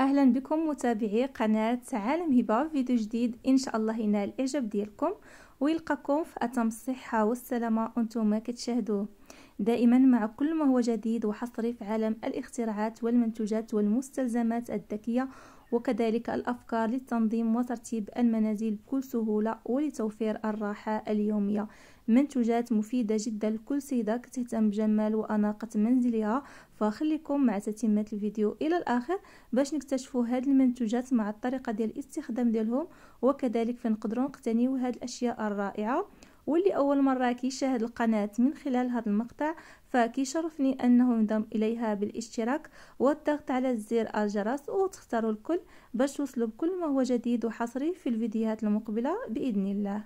اهلا بكم متابعي قناه عالم هبه فيديو جديد ان شاء الله ينال الاعجاب ديالكم ويلقاكم في اتم الصحه والسلامه انتم كتشاهدوه دائما مع كل ما هو جديد وحصري في عالم الاختراعات والمنتوجات والمستلزمات الذكيه وكذلك الأفكار للتنظيم وترتيب المنازل بكل سهولة ولتوفير الراحة اليومية منتوجات مفيدة جدا لكل سيدة كتهتم بجمال وأناقة منزلها فخليكم مع تتمة الفيديو إلى الآخر باش نكتشفوا هاد المنتوجات مع الطريقة ديال الاستخدام ديالهم وكذلك فين نقدروا نقتنيو هاد الأشياء الرائعة واللي اول مره كيشاهد القناه من خلال هذا المقطع فكيشرفني انه ينضم اليها بالاشتراك والضغط على زر الجرس وتختاروا الكل باش توصلوا بكل ما هو جديد وحصري في الفيديوهات المقبله باذن الله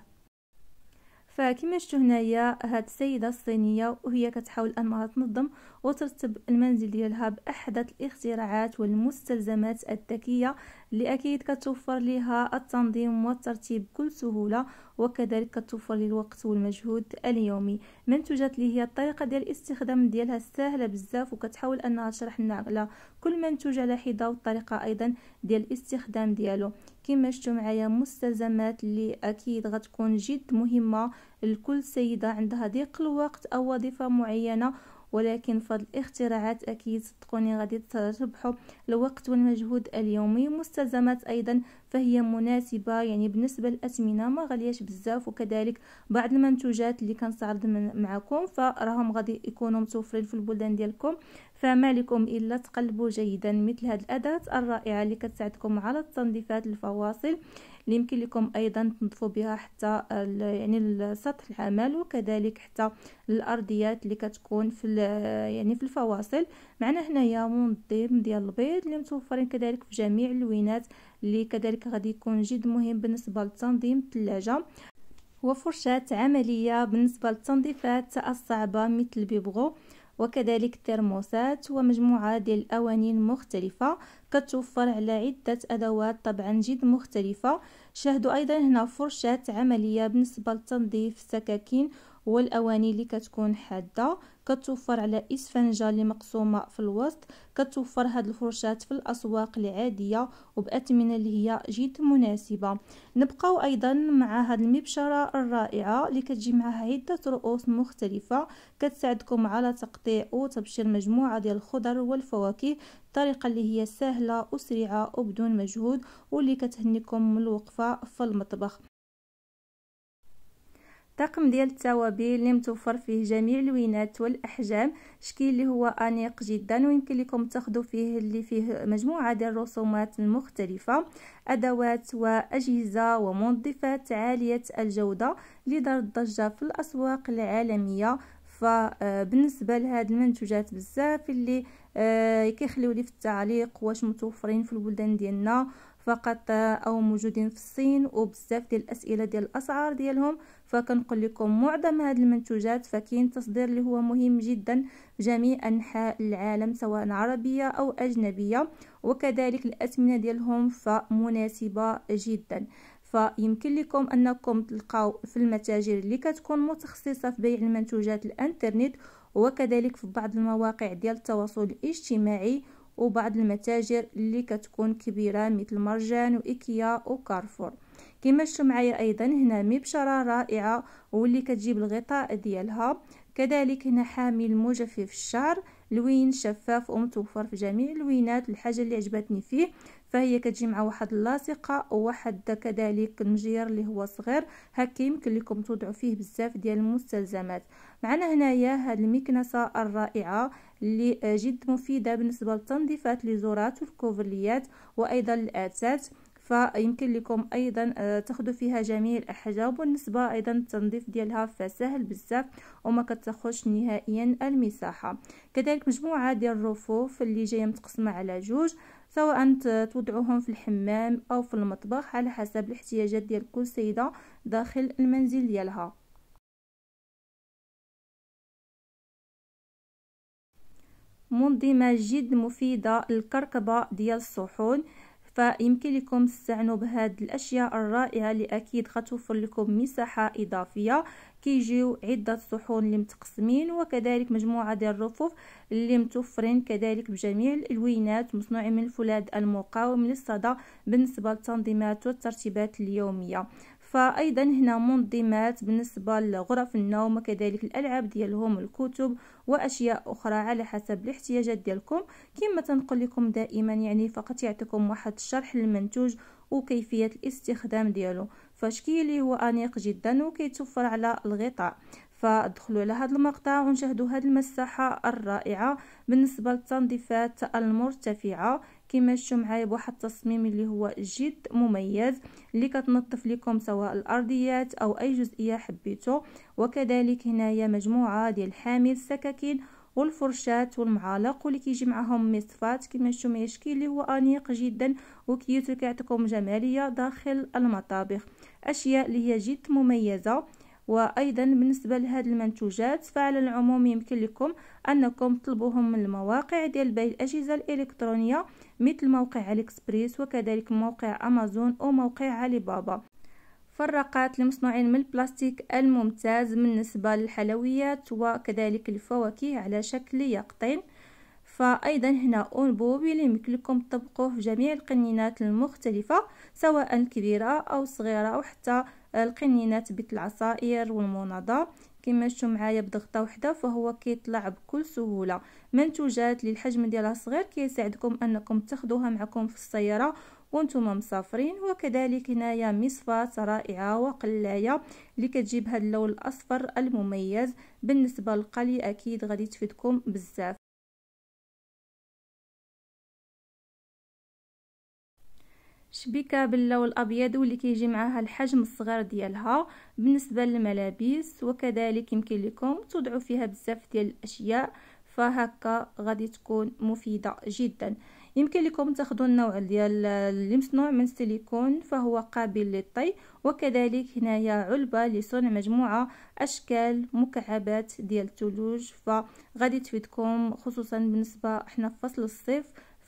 فكما شفتوا هنايا هاد السيده الصينيه وهي كتحاول انها تنظم وترتب المنزل ديالها باحدث الاختراعات والمستلزمات الذكيه اللي اكيد كتوفر لها التنظيم والترتيب بكل سهوله وكذلك كتوفر لي الوقت والمجهود اليومي منتوجات اللي هي الطريقه ديال الاستخدام ديالها سهله بزاف وكتحاول انها تشرح لنا على كل منتوج على حده والطريقه ايضا ديال الاستخدام ديالو شفتوا معايا مستلزمات اللي اكيد غتكون جد مهمه لكل سيده عندها ضيق الوقت او وظيفه معينه ولكن فضل الاختراعات اكيد صدقوني غادي تربحوا الوقت والمجهود اليومي مستلزمات ايضا فهي مناسبة يعني بالنسبة للأثمنة ما غالياش بزاف وكذلك بعض المنتوجات اللي كنستعرض معكم فراهم غادي يكونوا متوفرين في البلدان ديالكم فما لكم الا تقلبوا جيدا مثل هذه الاداه الرائعه اللي كتساعدكم على التنظيفات الفواصل اللي يمكن لكم ايضا تنظفوا بها حتى يعني سطح العمل وكذلك حتى الارضيات اللي كتكون في يعني في الفواصل معنا هنايا منظم ديال البيض اللي متوفرين كذلك في جميع اللوينات اللي كذلك غادي يكون جد مهم بالنسبه لتنظيم الثلاجه وفرشاة عملية بالنسبة للتنظيفات الصعبة مثل البيبغو وكذلك الترموسات ومجموعة ديال الأوانين المختلفة كتوفر على عدة أدوات طبعا جد مختلفة شاهدوا أيضا هنا فرشاة عملية بالنسبة لتنظيف السكاكين والأواني اللي كتكون حادة كتوفر على اسفنجه اللي مقسومه في الوسط كتوفر هاد الفرشات في الاسواق العاديه وباتمنة اللي هي جد مناسبه نبقاو ايضا مع هاد المبشره الرائعه اللي كتجي معها عده رؤوس مختلفه كتساعدكم على تقطيع وتبشير مجموعه ديال الخضر والفواكه طريقة اللي هي سهلة وسريعة وبدون مجهود واللي كتهنيكم من الوقفة في المطبخ طاقم ديال التوابل اللي متوفر فيه جميع الوينات والاحجام شكل اللي هو انيق جدا ويمكن لكم تاخذوا فيه اللي فيه مجموعه ديال الرسومات المختلفه ادوات واجهزه ومنظفات عاليه الجوده لدار الضجه في الاسواق العالميه فبالنسبه آه، لهاد المنتوجات بزاف اللي آه، كيخليو لي في التعليق واش متوفرين في البلدان ديالنا فقط آه، او موجودين في الصين وبزاف ديال الاسئله ديال الاسعار ديالهم فكنقول لكم معظم هاد المنتوجات فكاين تصدير اللي هو مهم جدا في جميع انحاء العالم سواء عربيه او اجنبيه وكذلك الاثمنه ديالهم فمناسبه جدا فيمكن لكم انكم تلقاو في المتاجر اللي كتكون متخصصه في بيع المنتوجات الانترنت وكذلك في بعض المواقع ديال التواصل الاجتماعي وبعض المتاجر اللي كتكون كبيره مثل مرجان وايكيا وكارفور كما شفتوا معايا ايضا هنا مبشره رائعه واللي كتجيب الغطاء ديالها كذلك هنا حامل مجفف الشعر لوين شفاف ومتوفر في جميع اللوينات الحاجه اللي عجبتني فيه فهي كتجي مع واحد اللاصقه وواحد كذلك المجير اللي هو صغير هكا يمكن لكم توضعوا فيه بزاف ديال المستلزمات معنا هنايا هاد المكنسه الرائعه اللي جد مفيدة بالنسبة لتنظيفات ليزورات والكوفرليات وأيضا الآتات فيمكن لكم ايضا آه، تاخذوا فيها جميع الاحجاب والنسبه ايضا التنظيف ديالها فسهل بزاف وما كتاخذش نهائيا المساحه كذلك مجموعه ديال الرفوف اللي جايه متقسمه على جوج سواء توضعوهم في الحمام او في المطبخ على حسب الاحتياجات ديال كل سيده داخل المنزل ديالها منظمة جد مفيدة للكركبة ديال الصحون فيمكن لكم استعنوا بهاد الاشياء الرائعه لأكيد اكيد غتوفر لكم مساحه اضافيه كيجيو عده صحون اللي متقسمين وكذلك مجموعه ديال الرفوف اللي متوفرين كذلك بجميع الالوينات مصنوعين من الفولاذ المقاوم للصدى بالنسبه للتنظيمات والترتيبات اليوميه فايضا هنا منظمات بالنسبه لغرف النوم وكذلك الالعاب ديالهم الكتب واشياء اخرى على حسب الاحتياجات ديالكم كما تنقل لكم دائما يعني فقط يعطيكم واحد الشرح للمنتوج وكيفيه الاستخدام ديالو فشكيلي هو انيق جدا وكيتوفر على الغطاء فادخلوا على هذا المقطع ونشاهدوا هذه المساحه الرائعه بالنسبه للتنظيفات المرتفعه كما شفتوا معايا بواحد التصميم اللي هو جد مميز اللي كتنظف لكم سواء الارضيات او اي جزئيه حبيتو وكذلك هنايا مجموعه ديال حامل السكاكين والفرشات والمعالق واللي كيجي معاهم مصفات كما شفتوا معايا الشكل اللي هو انيق جدا وكيوت كيعطيكم جماليه داخل المطابخ اشياء اللي هي جد مميزه وأيضا بالنسبة لهذه المنتوجات فعلى العموم يمكن لكم أنكم تطلبوهم من المواقع ديال بيع الأجهزة الإلكترونية مثل موقع الإكسبريس وكذلك موقع أمازون وموقع موقع علي بابا فرقات المصنوعين من البلاستيك الممتاز بالنسبة للحلويات وكذلك الفواكه على شكل يقطين فأيضا هنا أونبوبيل يمكن لكم تطبقوه في جميع القنينات المختلفة سواء كبيرة أو صغيرة أو حتى القنينات بيت العصائر والمناضة كما شفتوا معايا بضغطه وحده فهو كيطلع بكل سهوله منتوجات للحجم ديالها صغير كيساعدكم انكم تاخذوها معكم في السياره وانتم مسافرين وكذلك هنايا مصفاة رائعة وقلاية اللي كتجيب هذا اللون الاصفر المميز بالنسبة للقلي اكيد غادي تفيدكم بزاف شبيكه باللون الابيض واللي كيجي معاها الحجم الصغير ديالها بالنسبه للملابس وكذلك يمكن لكم تضعوا فيها بزاف ديال الاشياء فهكا غادي تكون مفيده جدا يمكن لكم تاخذوا النوع ديال اللي مصنوع من السيليكون فهو قابل للطي وكذلك هنايا علبه لصنع مجموعه اشكال مكعبات ديال الثلوج فغادي تفيدكم خصوصا بالنسبه احنا في فصل الصيف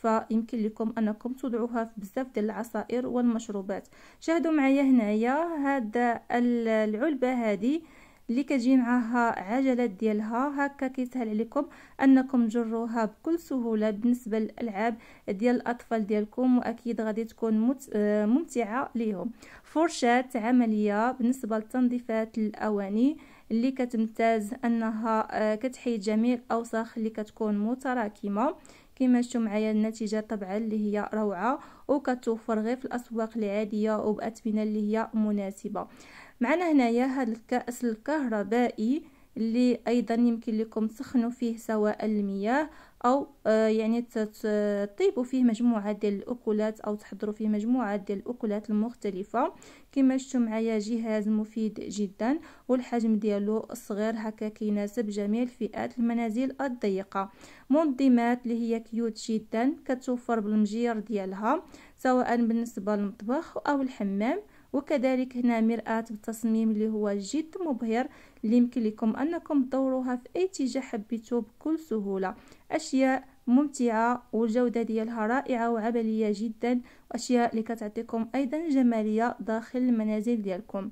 فيمكن لكم انكم توضعوها في بزاف ديال العصائر والمشروبات شاهدوا معايا هنايا هذا العلبه هذه اللي كتجي معاها عجلات ديالها هكا كيسهل عليكم انكم تجروها بكل سهوله بالنسبه للالعاب ديال الاطفال ديالكم واكيد غادي تكون آه، ممتعه ليهم فرشاه عمليه بالنسبه للتنظيفات الاواني اللي كتمتاز انها آه، كتحيد جميع الاوساخ اللي كتكون متراكمه كما شفتوا معايا النتيجه طبعا اللي هي روعه وكتوفر غير في الاسواق العاديه وباثمنه اللي هي مناسبه معنا هنايا هذا الكاس الكهربائي اللي ايضا يمكن لكم تسخنوا فيه سواء المياه او آه، يعني تطيبوا فيه مجموعه ديال الاكلات او تحضروا فيه مجموعه ديال الاكلات المختلفه كما شفتوا معايا جهاز مفيد جدا والحجم ديالو صغير هكا كيناسب جميع الفئات المنازل الضيقه منظمات اللي هي كيوت جدا كتوفر بالمجير ديالها سواء بالنسبه للمطبخ او الحمام وكذلك هنا مرآة التصميم اللي هو جد مبهر اللي يمكن لكم أنكم تدوروها في أي اتجاه حبيتو بكل سهولة أشياء ممتعة والجودة ديالها رائعة وعملية جدا وأشياء اللي كتعطيكم أيضا جمالية داخل المنازل ديالكم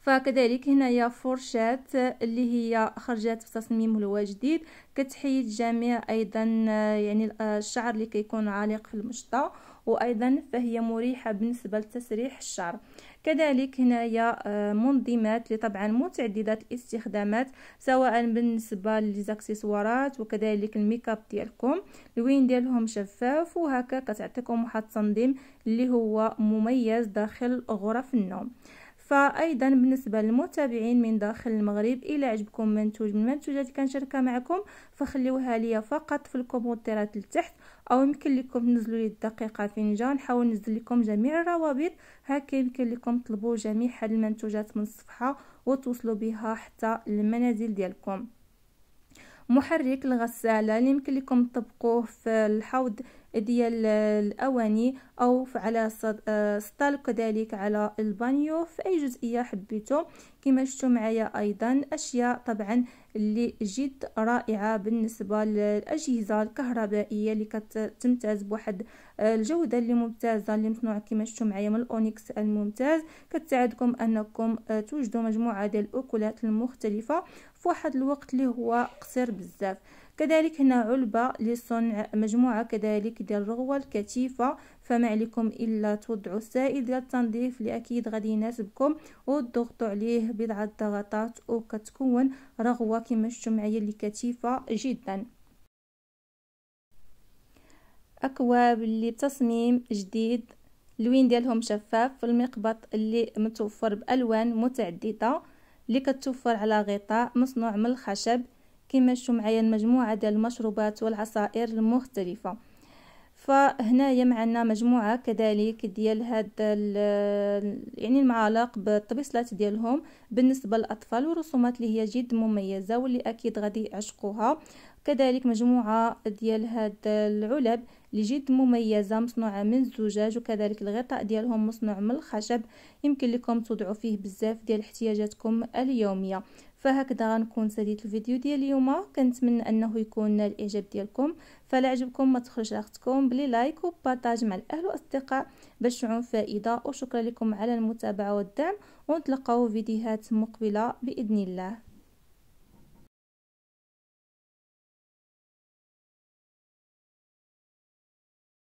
فكذلك هنايا فرشات اللي هي خرجات في تصميم هو جديد كتحيد جميع ايضا آه، يعني آه، الشعر اللي كيكون عالق في المشطه وأيضا فهي مريحة بالنسبة لتسريح الشعر كذلك هنايا آه، منظمات لطبعا متعددة الاستخدامات سواء بالنسبة للاكسسوارات وكذلك الميك اب ديالكم الوين ديالهم شفاف وهكا كتعطيكم واحد التنظيم اللي هو مميز داخل غرف النوم فايضا بالنسبه للمتابعين من داخل المغرب الى عجبكم منتوج من المنتوجات اللي كنشاركها معكم فخليوها ليا فقط في الكومونتيرات لتحت او يمكن لكم تنزلوا لي الدقيقه فين جا نحاول ننزل لكم جميع الروابط هكا يمكن لكم تطلبوا جميع هاد المنتوجات من الصفحه وتوصلوا بها حتى للمنازل ديالكم محرك الغساله اللي يمكن لكم تطبقوه في الحوض ديال الاواني او على السطل آه، كذلك على البانيو في اي جزئيه حبيتو كما شفتوا معايا ايضا اشياء طبعا اللي جد رائعه بالنسبه للاجهزه الكهربائيه اللي كتمتاز بواحد آه، الجوده اللي ممتازه اللي مصنوعه كما شفتوا معايا من الاونيكس الممتاز كتساعدكم انكم آه، توجدوا مجموعه ديال الاكلات المختلفه في واحد الوقت اللي هو قصير بزاف كذلك هنا علبة لصنع مجموعة كذلك ديال الرغوة الكثيفة فما عليكم الا توضعوا السائل ديال التنظيف اللي اكيد غادي يناسبكم وتضغطوا عليه بضع ضغطات وكتكون رغوه كما شفتوا معايا اللي كثيفه جدا اكواب اللي بتصميم جديد اللوين ديالهم شفاف في المقبط اللي متوفر بالوان متعدده اللي كتوفر على غطاء مصنوع من الخشب كما شفتوا معايا المجموعه ديال المشروبات والعصائر المختلفه فهنايا معنا مجموعة كذلك ديال هاد يعني المعالق بالطبيصلات ديالهم بالنسبة للأطفال ورسومات اللي هي جد مميزة واللي أكيد غادي يعشقوها كذلك مجموعة ديال هاد العلب اللي جد مميزة مصنوعة من الزجاج وكذلك الغطاء ديالهم مصنوع من الخشب يمكن لكم تضعوا فيه بزاف ديال احتياجاتكم اليومية فهكذا غنكون ساليت الفيديو ديال اليوم كنتمنى انه يكون نال الاعجاب ديالكم فلا عجبكم ما تخرج اختكم بلي لايك وبارطاج مع الاهل والاصدقاء باش تعون فائده وشكرا لكم على المتابعه والدعم ونتلقاو فيديوهات مقبله باذن الله